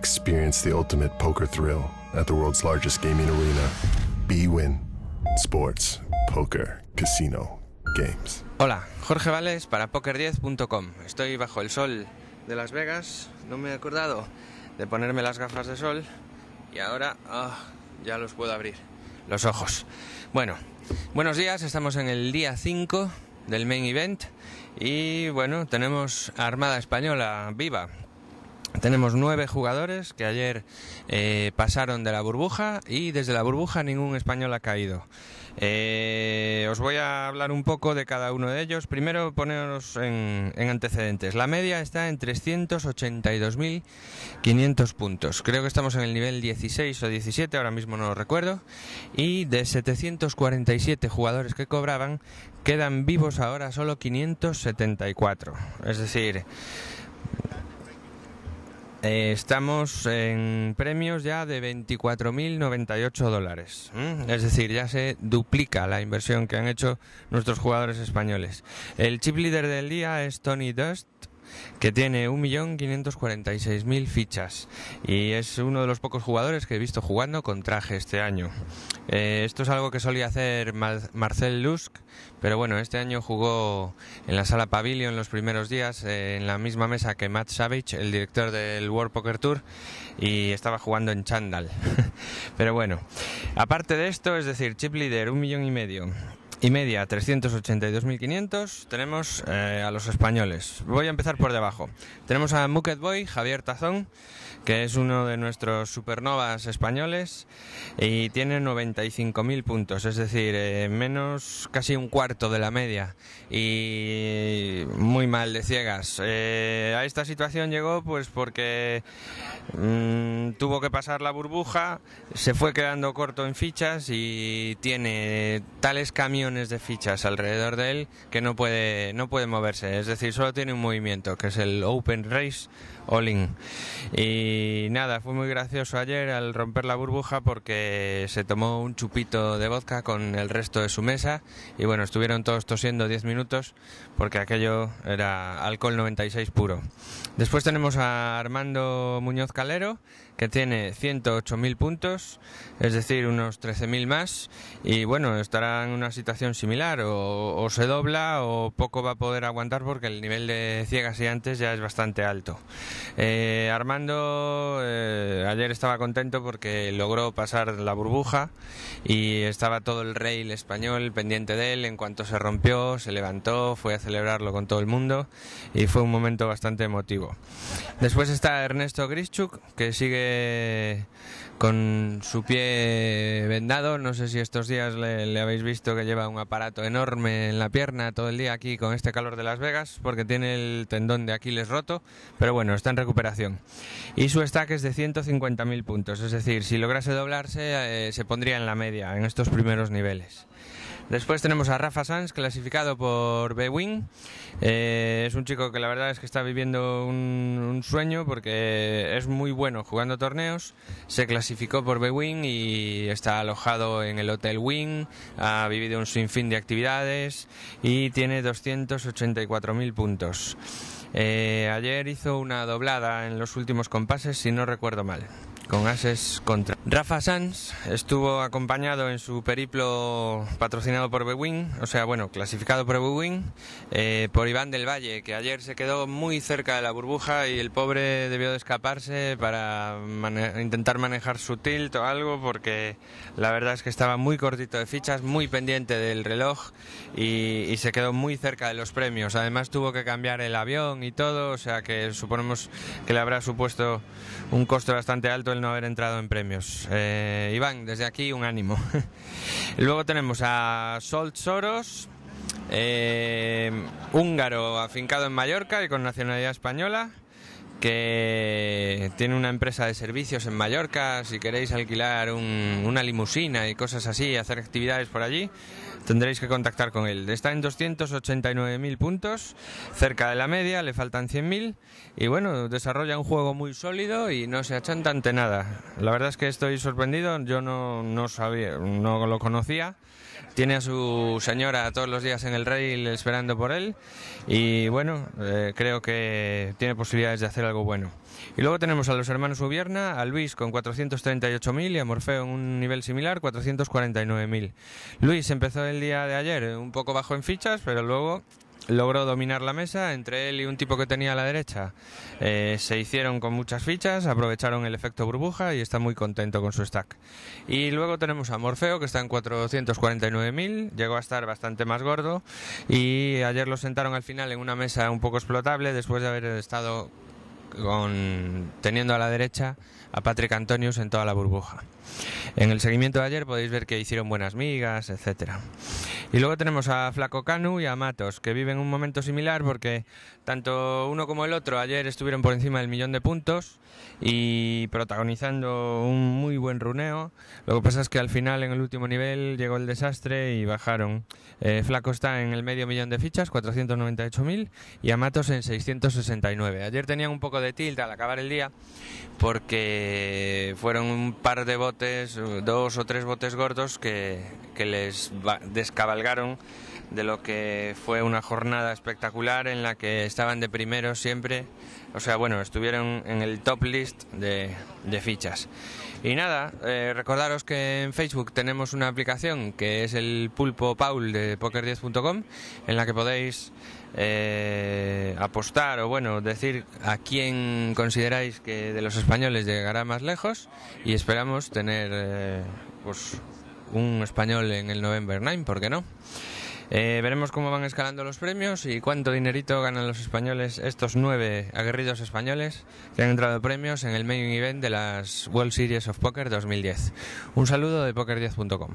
Experience the ultimate poker thrill at the world's largest gaming arena. BWin Sports Poker Casino Games. Hola, Jorge Vales para poker10.com. Estoy bajo el sol de Las Vegas. No me he acordado de ponerme las gafas de sol y ahora ah, ya los puedo abrir. Los ojos. Bueno, buenos días. Estamos en el día 5 del main event y bueno, tenemos Armada Española viva tenemos nueve jugadores que ayer eh, pasaron de la burbuja y desde la burbuja ningún español ha caído. Eh, os voy a hablar un poco de cada uno de ellos. Primero poneros en, en antecedentes. La media está en 382.500 puntos. Creo que estamos en el nivel 16 o 17, ahora mismo no lo recuerdo. Y de 747 jugadores que cobraban, quedan vivos ahora solo 574. Es decir, eh, estamos en premios ya de 24.098 dólares. Es decir, ya se duplica la inversión que han hecho nuestros jugadores españoles. El chip líder del día es Tony Dust, que tiene 1.546.000 fichas y es uno de los pocos jugadores que he visto jugando con traje este año. Eh, esto es algo que solía hacer Marcel Lusk, pero bueno, este año jugó en la sala Pavilion los primeros días, eh, en la misma mesa que Matt Savage, el director del World Poker Tour, y estaba jugando en Chandal, pero bueno, aparte de esto, es decir, chip leader, un millón y medio y media, 382.500, tenemos eh, a los españoles. Voy a empezar por debajo. Tenemos a Muket Boy, Javier Tazón, que es uno de nuestros supernovas españoles y tiene 95.000 puntos, es decir, eh, menos casi un cuarto de la media y muy mal de ciegas. Eh, a esta situación llegó pues porque mm, tuvo que pasar la burbuja, se fue quedando corto en fichas y tiene tales camiones de fichas alrededor de él que no puede, no puede moverse. Es decir, solo tiene un movimiento, que es el Open Race y nada, fue muy gracioso ayer al romper la burbuja porque se tomó un chupito de vodka con el resto de su mesa y bueno, estuvieron todos tosiendo 10 minutos porque aquello era alcohol 96 puro. Después tenemos a Armando Muñoz Calero que tiene 108.000 puntos, es decir, unos 13.000 más y bueno, estará en una situación similar o, o se dobla o poco va a poder aguantar porque el nivel de ciegas y antes ya es bastante alto. Eh, Armando eh, ayer estaba contento porque logró pasar la burbuja y estaba todo el rey español pendiente de él. En cuanto se rompió, se levantó, fue a celebrarlo con todo el mundo y fue un momento bastante emotivo. Después está Ernesto Grischuk, que sigue con su pie vendado. No sé si estos días le, habéis visto que lleva un aparato enorme en la pierna todo el día aquí con este calor de Las Vegas porque tiene el tendón de Aquiles roto. Pero bueno, está en recuperación. Y su stack es de 150.000 puntos, es decir, si lograse doblarse eh, se pondría en la media en estos primeros niveles. Después tenemos a Rafa Sanz, clasificado por B-Wing. Eh, es un chico que la verdad es que está viviendo un, sueño porque es muy bueno jugando torneos. Se clasificó por B-Wing y está alojado en el Hotel Wing. Ha vivido un sinfín de actividades y tiene 284.000 puntos. Eh, ayer hizo una doblada en los últimos compases, si no recuerdo mal con ases contra. Rafa Sanz estuvo acompañado en su periplo patrocinado por Bewin, o sea, bueno, clasificado por Bewin, eh, por Iván del Valle, que ayer se quedó muy cerca de la burbuja y el pobre debió de escaparse para intentar manejar su tilt o algo, porque la verdad es que estaba muy cortito de fichas, muy pendiente del reloj y, y se quedó muy cerca de los premios. Además tuvo que cambiar el avión y todo, o sea que suponemos que le habrá supuesto un costo bastante alto no haber entrado en premios. Eh, Iván, desde aquí un ánimo. Luego tenemos a Sol Soros, eh, húngaro afincado en Mallorca y con nacionalidad española que tiene una empresa de servicios en Mallorca, si queréis alquilar una limusina y cosas así, hacer actividades por allí, tendréis que contactar con él. Está en 289.000 puntos, cerca de la media, le faltan 100.000 y bueno, desarrolla un juego muy sólido y no se achanta ante nada. La verdad es que estoy sorprendido, yo no, lo conocía. Tiene a su señora todos los días en el rail esperando por él y bueno, eh, creo que tiene posibilidades de hacer algo bueno. Y luego tenemos a los hermanos Ubierna, a Luis con 438.000 y a Morfeo en un nivel similar, 449.000. Luis empezó el día de ayer eh, un poco bajo en fichas, pero luego logró dominar la mesa entre él y un tipo que tenía a la derecha. Eh, se hicieron con muchas fichas, aprovecharon el efecto burbuja y está muy contento con su stack. Y luego tenemos a Morfeo que está en 449.000, llegó a estar bastante más gordo y ayer lo sentaron al final en una mesa un poco explotable después de haber estado con, teniendo a la derecha a Patrick Antonius en toda la burbuja. En el seguimiento de ayer podéis ver que hicieron buenas migas, etcétera. Y luego tenemos a Flaco Canu y a Matos, que viven un momento similar porque tanto uno como el otro ayer estuvieron por encima del millón de puntos y protagonizando un muy buen runeo. Lo que pasa es que al final en el último nivel llegó el desastre y bajaron. Eh, Flaco está en el medio millón de fichas, 498.000, y a Matos en 669. Ayer tenían un poco de tilt al acabar el día porque fueron un par de votos botes, eh, dous ou tres botes gordos que, que les descabalgaron de lo que fue una jornada espectacular en la que estaban de primero siempre, o sea, bueno, estuvieron en el top list de, fichas. Y nada, eh, recordaros que en Facebook tenemos una aplicación que es el Pulpo Paul de poker10.com en la que podéis eh, apostar o bueno, decir a quién consideráis que de los españoles llegará más lejos y esperamos tener eh, pues un español en el November 9, ¿por qué no? Eh, veremos cómo van escalando los premios y cuánto dinerito ganan los españoles, estos nueve aguerridos españoles que han entrado premios en el main event de las World Series of Poker 2010. Un saludo de poker10.com.